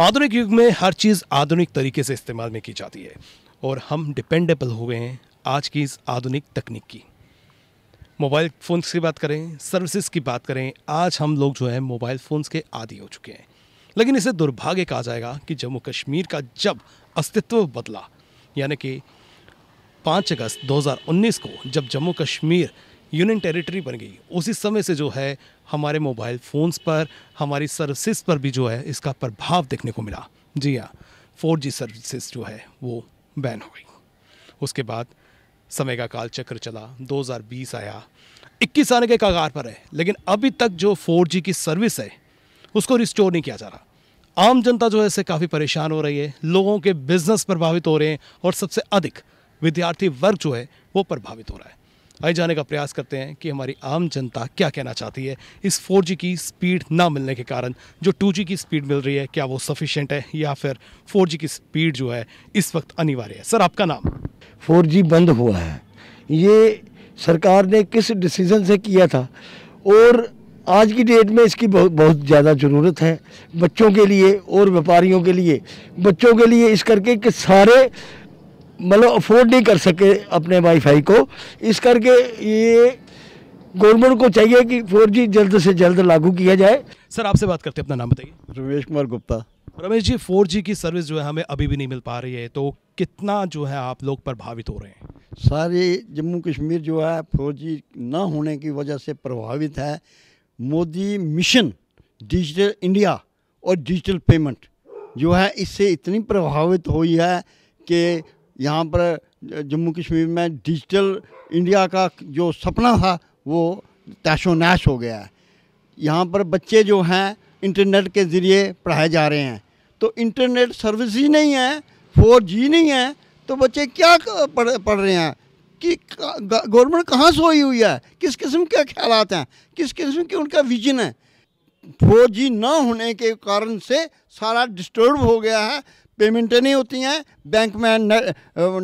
आधुनिक युग में हर चीज़ आधुनिक तरीके से इस्तेमाल में की जाती है और हम डिपेंडेबल हो गए हैं आज की इस आधुनिक तकनीक की मोबाइल फ़ोन्स की बात करें सर्विसेज की बात करें आज हम लोग जो है मोबाइल फ़ोन्स के आदि हो चुके हैं लेकिन इसे दुर्भाग्य कहा जाएगा कि जम्मू कश्मीर का जब अस्तित्व बदला यानी कि पाँच अगस्त 2019 को जब जम्मू कश्मीर यूनियन टेरिटरी बन गई उसी समय से जो है हमारे मोबाइल फ़ोन्स पर हमारी सर्विसेज पर भी जो है इसका प्रभाव देखने को मिला जी हाँ फोर जी सर्विसेज जो है वो बैन हो गई उसके बाद समय का काल चक्र चला 2020 आया 21 आने के कगार पर है लेकिन अभी तक जो 4G की सर्विस है उसको रिस्टोर नहीं किया जा रहा आम जनता जो है इससे काफ़ी परेशान हो रही है लोगों के बिजनेस प्रभावित हो रहे हैं और सबसे अधिक विद्यार्थी वर्ग जो है वो प्रभावित हो रहा है आए जाने का प्रयास करते हैं कि हमारी आम जनता क्या कहना चाहती है इस 4G की स्पीड ना मिलने के कारण जो 2G की स्पीड मिल रही है क्या वो सफिशेंट है या फिर 4G की स्पीड जो है इस वक्त अनिवार्य है सर आपका नाम 4G बंद हुआ है ये सरकार ने किस डिसीज़न से किया था और आज की डेट में इसकी बहुत बहुत ज़्यादा ज़रूरत है बच्चों के लिए और व्यापारियों के लिए बच्चों के लिए इस करके कि सारे मतलब अफोर्ड नहीं कर सके अपने वाईफाई को इस करके ये गवर्नमेंट को चाहिए कि फोर जी जल्द से जल्द लागू किया जाए सर आपसे बात करते हैं अपना नाम बताइए रमेश कुमार गुप्ता रमेश जी फोर जी की सर्विस जो है हमें अभी भी नहीं मिल पा रही है तो कितना जो है आप लोग प्रभावित हो रहे हैं सारे जम्मू कश्मीर जो है फोर जी ना होने की वजह से प्रभावित है मोदी मिशन डिजिटल इंडिया और डिजिटल पेमेंट जो है इससे इतनी प्रभावित हुई है कि यहाँ पर जम्मू कश्मीर में डिजिटल इंडिया का जो सपना था वो तैशो नैश हो गया है यहाँ पर बच्चे जो हैं इंटरनेट के ज़रिए पढ़ाए जा रहे हैं तो इंटरनेट सर्विस ही नहीं है फोर जी नहीं है तो बच्चे क्या पढ़ पढ़ रहे हैं कि गवर्नमेंट कहाँ सोई हुई है किस किस्म के ख्याल हैं किस किस्म के उनका विजन है फोर जी ना होने के कारण से सारा डिस्टर्ब हो गया है पेमेंटें नहीं होती हैं बैंक में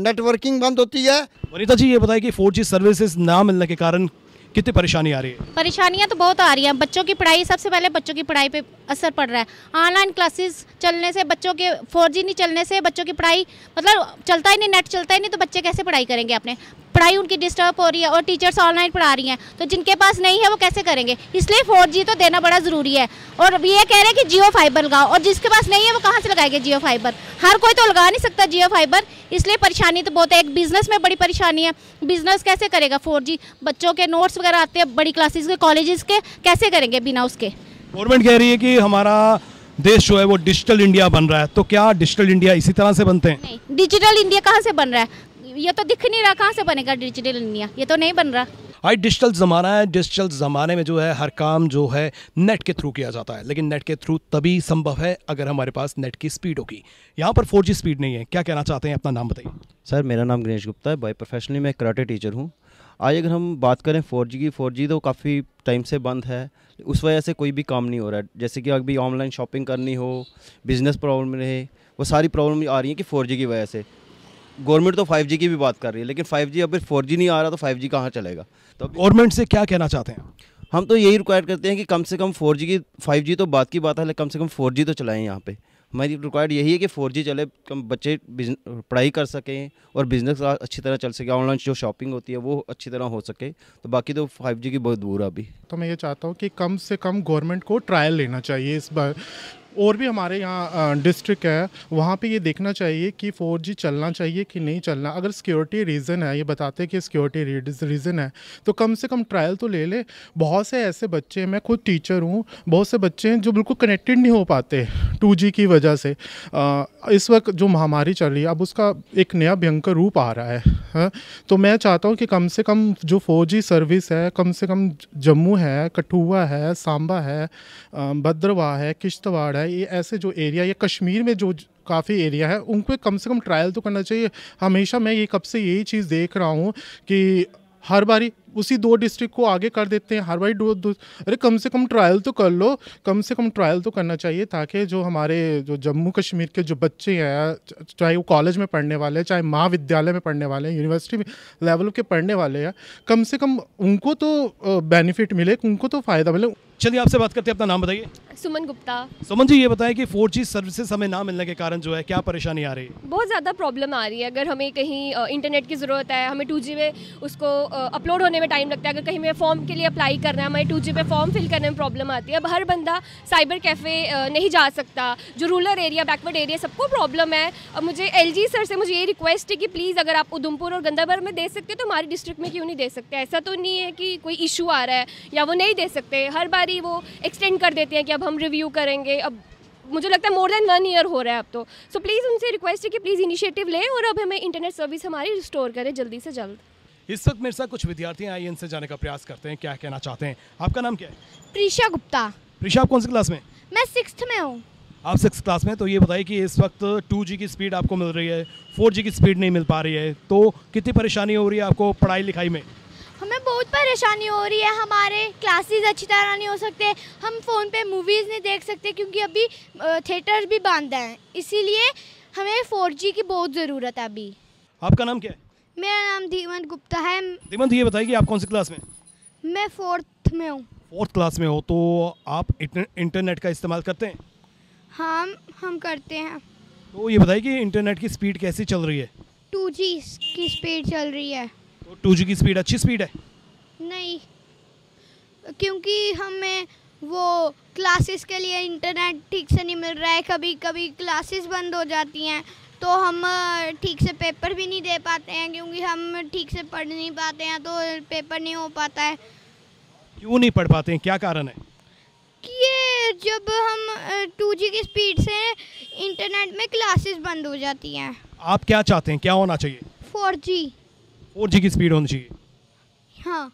नेटवर्किंग बंद होती है वनीता जी ये बताइए कि फोर सर्विसेज ना मिलने के कारण कितनी परेशानी आ रही है परेशानियां तो बहुत आ रही हैं बच्चों की पढ़ाई सबसे पहले बच्चों की पढ़ाई पे असर पड़ रहा है ऑनलाइन क्लासेस चलने से बच्चों के फोर नहीं चलने से बच्चों की पढ़ाई मतलब चलता ही नहीं नेट चलता ही नहीं तो बच्चे कैसे पढ़ाई करेंगे अपने पढ़ाई उनकी डिस्टर्ब हो रही है और टीचर्स ऑनलाइन पढ़ा रही हैं तो जिनके पास नहीं है वो कैसे करेंगे इसलिए फोर तो देना बड़ा ज़रूरी है और ये कह रहे हैं कि जियो फाइबर लगाओ और जिसके पास नहीं है वो कहाँ से लगाएंगे जियो फाइबर हर कोई तो लगा नहीं सकता जियो फाइबर इसलिए परेशानी तो बहुत है एक बिज़नेस में बड़ी परेशानी है बिज़नेस कैसे करेगा फोर बच्चों के नोट्स वगैरह आते हैं बड़ी क्लासेज के कॉलेजेस के कैसे करेंगे बिना उसके गवर्नमेंट कह रही है कि हमारा देश जो है वो डिजिटल इंडिया बन रहा है तो क्या डिजिटल इंडिया इसी तरह से बनते हैं डिजिटल इंडिया कहाँ से बन रहा है ये तो दिख नहीं रहा कहाँ से बनेगा डिजिटल इंडिया ये तो नहीं बन रहा आई डिजिटल ज़माना है डिजिटल ज़माने में जो है हर काम जो है नेट के थ्रू किया जाता है लेकिन नेट के थ्रू तभी संभव है अगर हमारे पास नेट की स्पीड होगी यहाँ पर फोर स्पीड नहीं है क्या कहना चाहते हैं अपना नाम बताइए सर मेरा नाम गणेश गुप्ता है बाई प्रोफेशनली मैं कराटे टीचर हूँ आज अगर हम बात करें फोर की फोर तो काफ़ी टाइम से बंद है उस वजह से कोई भी काम नहीं हो रहा है जैसे कि अभी ऑनलाइन शॉपिंग करनी हो बिज़नेस प्रॉब्लम रहे वो सारी प्रॉब्लम आ रही है कि फोर की वजह से गवर्नमेंट तो 5G की भी बात कर रही है लेकिन 5G अभी फोर नहीं आ रहा तो 5G कहाँ चलेगा तो गवर्नमेंट से क्या कहना चाहते हैं हम तो यही रिक्वायर करते हैं कि कम से कम 4G की 5G तो बात की बात है लेकिन कम से कम 4G तो चलाएं यहाँ पे हमारी रिक्वायर्ड यही है कि 4G चले कम बच्चे पढ़ाई कर सकें और बिज़नेस अच्छी तरह चल सके ऑनलाइन जो शॉपिंग होती है वो अच्छी तरह हो सके तो बाकी तो 5G की बहुत दूर है अभी तो मैं ये चाहता हूँ कि कम से कम गवर्नमेंट को ट्रायल लेना चाहिए इस बार और भी हमारे यहाँ डिस्ट्रिक्ट है वहाँ पे ये देखना चाहिए कि 4G चलना चाहिए कि नहीं चलना अगर सिक्योरिटी रीज़न है ये बताते हैं कि सिक्योरिटी रीज़न है तो कम से कम ट्रायल तो ले ले बहुत से ऐसे बच्चे मैं खुद टीचर हूँ बहुत से बच्चे हैं जो बिल्कुल कनेक्टेड नहीं हो पाते टू की वजह से आ, इस वक्त जो महामारी चल रही है अब उसका एक नया भयंकर रूप आ रहा है हा? तो मैं चाहता हूँ कि कम से कम जो फोर सर्विस है कम से कम जम्मू है कठुआ है सांबा है भद्रवाह है किश्तवाड़ है रहा है ये ऐसे जो एरिया या कश्मीर में जो काफ़ी एरिया है उनको कम से कम ट्रायल तो करना चाहिए हमेशा मैं ये कब से यही चीज़ देख रहा हूँ कि हर बारी उसी दो डिस्ट्रिक्ट को आगे कर देते हैं हर बारी दो, दो अरे कम से कम ट्रायल तो कर लो कम से कम ट्रायल तो करना चाहिए ताकि जो हमारे जो जम्मू कश्मीर के जो बच्चे हैं चाहे वो कॉलेज में पढ़ने वाले हैं चाहे महाविद्यालय में पढ़ने वाले हैं यूनिवर्सिटी लेवल के पढ़ने वाले हैं कम से कम उनको तो बेनिफिट मिले उनको तो फ़ायदा मिले चलिए आपसे बात करते हैं अपना नाम बताइए सुमन गुप्ता सुमन जी ये बताएं कि 4G सर्विसेज हमें ना मिलने के कारण जो है क्या परेशानी आ रही है बहुत ज़्यादा प्रॉब्लम आ रही है अगर हमें कहीं इंटरनेट की ज़रूरत है हमें 2G में उसको अपलोड होने में टाइम लगता है अगर कहीं हमें फॉर्म के लिए अप्लाई करना है हमें टू जी फॉर्म फिल करने में प्रॉब्लम आती है अब हर बंदा साइबर कैफ़े नहीं जा सकता जो रूरल एरिया बैकवर्ड एरिया सबको प्रॉब्लम है अब मुझे एल सर से मुझे ये रिक्वेस्ट है कि प्लीज़ अगर आप उधमपुर और गंदाबर में दे सकते तो हमारे डिस्ट्रिक्ट में क्यों नहीं दे सकते ऐसा तो नहीं है कि कोई इशू आ रहा है या वो नहीं दे सकते हर बार ही वो एक्सटेंड कर देते हैं कि अब हम रिव्यू करेंगे अब मुझे लगता है मोर देन वन ईयर हो रहा है अब तो सो so, प्लीज़ उनसे रिक्वेस्ट है कि प्लीज़ इनिशिएटिव लें और अब हमें इंटरनेट सर्विस हमारी रिस्टोर करें जल्दी से जल्द इस वक्त मेरे साथ कुछ विद्यार्थी आई एन से जाने का प्रयास करते हैं क्या कहना चाहते हैं आपका नाम क्या है प्रीशा गुप्ता प्रीशा आप कौन सी क्लास में मैं सिक्स में हूँ आप सिक्स क्लास में तो ये बताइए कि इस वक्त टू जी की स्पीड आपको मिल रही है फोर जी की स्पीड नहीं मिल पा रही है तो कितनी परेशानी हो रही है आपको पढ़ाई लिखाई में हमें बहुत परेशानी हो रही है हमारे क्लासेस अच्छी तरह नहीं हो सकते हम फ़ोन पे मूवीज़ नहीं देख सकते क्योंकि अभी थिएटर भी बंद हैं इसीलिए हमें फोर की बहुत ज़रूरत है अभी आपका नाम क्या है मेरा नाम धीमंत गुप्ता है धीमंत ये बताइए आप कौन सी क्लास में मैं फोर्थ में हूँ फोर्थ क्लास में हो तो आप इंटरनेट का इस्तेमाल करते हैं हाँ हम करते हैं तो ये बताइए कि इंटरनेट की स्पीड कैसी चल रही है टू की स्पीड चल रही है टू जी की स्पीड अच्छी स्पीड है नहीं क्योंकि हमें वो क्लासेस के लिए इंटरनेट ठीक से नहीं मिल रहा है कभी कभी क्लासेस बंद हो जाती हैं तो हम ठीक से पेपर भी नहीं दे पाते हैं क्योंकि हम ठीक से पढ़ नहीं पाते हैं तो पेपर नहीं हो पाता है क्यों नहीं पढ़ पाते हैं क्या कारण है कि ये जब हम टू जी की स्पीड से इंटरनेट में क्लासेस बंद हो जाती हैं आप क्या चाहते हैं क्या होना चाहिए फोर जी फोर की स्पीड होनी चाहिए हाँ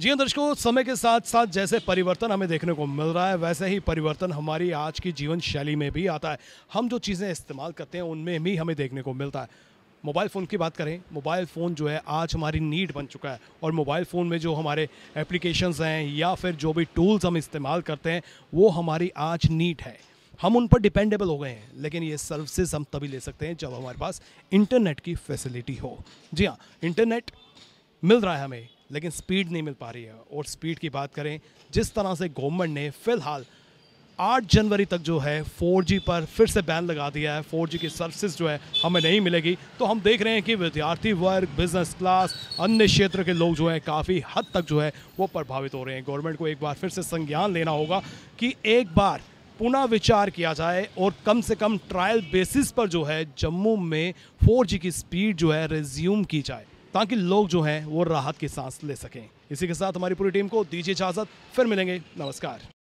जी हाँ, दर्शकों समय के साथ साथ जैसे परिवर्तन हमें देखने को मिल रहा है वैसे ही परिवर्तन हमारी आज की जीवन शैली में भी आता है हम जो चीज़ें इस्तेमाल करते हैं उनमें भी हमें देखने को मिलता है मोबाइल फ़ोन की बात करें मोबाइल फ़ोन जो है आज हमारी नीड बन चुका है और मोबाइल फ़ोन में जो हमारे एप्लीकेशंस हैं या फिर जो भी टूल्स हम इस्तेमाल करते हैं वो हमारी आज नीड है हम उन पर डिपेंडेबल हो गए हैं लेकिन ये सर्विसेज हम तभी ले सकते हैं जब हमारे पास इंटरनेट की फैसिलिटी हो जी हाँ इंटरनेट मिल रहा है हमें लेकिन स्पीड नहीं मिल पा रही है और स्पीड की बात करें जिस तरह से गवर्नमेंट ने फिलहाल 8 जनवरी तक जो है 4G पर फिर से बैन लगा दिया है 4G की सर्विसेज जो है हमें नहीं मिलेगी तो हम देख रहे हैं कि विद्यार्थी वर्ग बिजनेस क्लास अन्य क्षेत्र के लोग जो हैं काफ़ी हद तक जो है वो प्रभावित हो रहे हैं गवर्नमेंट को एक बार फिर से संज्ञान लेना होगा कि एक बार पुनः विचार किया जाए और कम से कम ट्रायल बेसिस पर जो है जम्मू में 4G की स्पीड जो है रिज्यूम की जाए ताकि लोग जो हैं वो राहत की सांस ले सकें इसी के साथ हमारी पूरी टीम को दीजिए इजाज़त फिर मिलेंगे नमस्कार